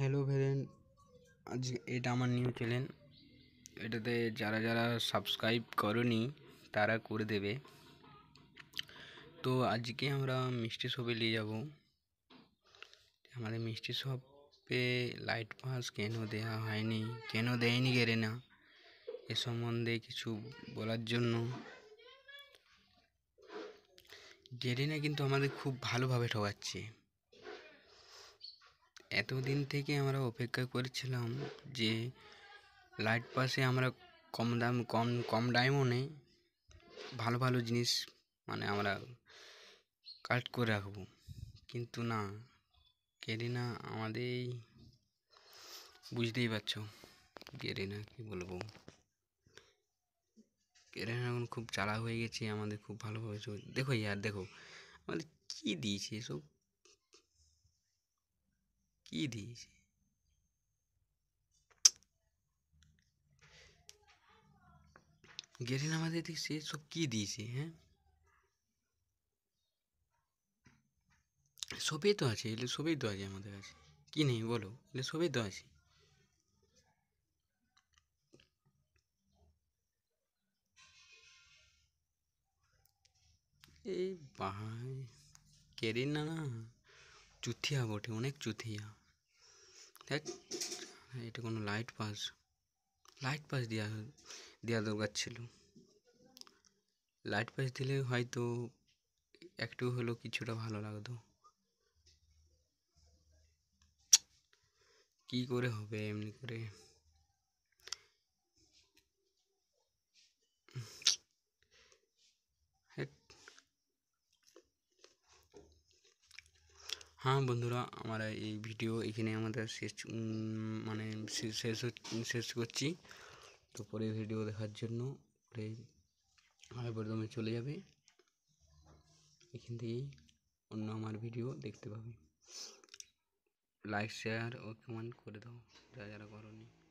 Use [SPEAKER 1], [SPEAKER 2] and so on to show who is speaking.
[SPEAKER 1] hello ভেরেন আজ এটা আমার নিউ চ্যানেল এটাতে যারা যারা সাবস্ক্রাইব করনি তারা করে দেবে তো আজকে আমরা মিষ্টি শপে নিয়ে যাব আমাদের মিষ্টি শপে লাইট পাস কেন দেওয়া হয়নি কেন দেয়নি গেরে না এ সম্বন্ধে কিছু বলার জন্য গেরে না কিন্তু আমাদের খুব ভালোভাবে ঠকাচ্ছে এতদিন থেকে আমরা অপেক্ষা করেছিলাম যে লাইট পাসে আমরা কম দাম কম কম ডায়মন্ডে ভালো ভালো জিনিস মানে আমরা কালেক্ট করে রাখবো কিন্তু না না আমাদের বুঝতেই পারছো না কি বলবো না এখন খুব চালা হয়ে গেছে আমাদের খুব ভালোভাবে দেখো ইয়ার দেখো আমাদের কী দিয়েছে এসব কি দিয়েছি গেরিন আমাদের দেখছে সব কি দিয়েছে হ্যাঁ সবই তো আছে এগুলো সবই তো আছে আমাদের কাছে কি নেই বলো এলে সবই তো আছে এই বাহায় কেরিন না না চুথিয়া বটে অনেক চুথিয়া দেখ এটা কোনো লাইট পাস লাইট পাস দেওয়া দেওয়া দরকার ছিল লাইট পাস দিলে হয়তো একটু হলেও কিছুটা ভালো লাগতো কি করে হবে এমনি করে হ্যাঁ বন্ধুরা আমরা এই ভিডিও এখানে আমাদের শেষ মানে শেষ শেষ করছি তো পরে ভিডিও দেখার জন্য পরে আবার প্রথমে চলে যাবে এখান থেকেই অন্য আমার ভিডিও দেখতে পাবে লাইক শেয়ার ও কমেন্ট করে দাও যা যারা করনি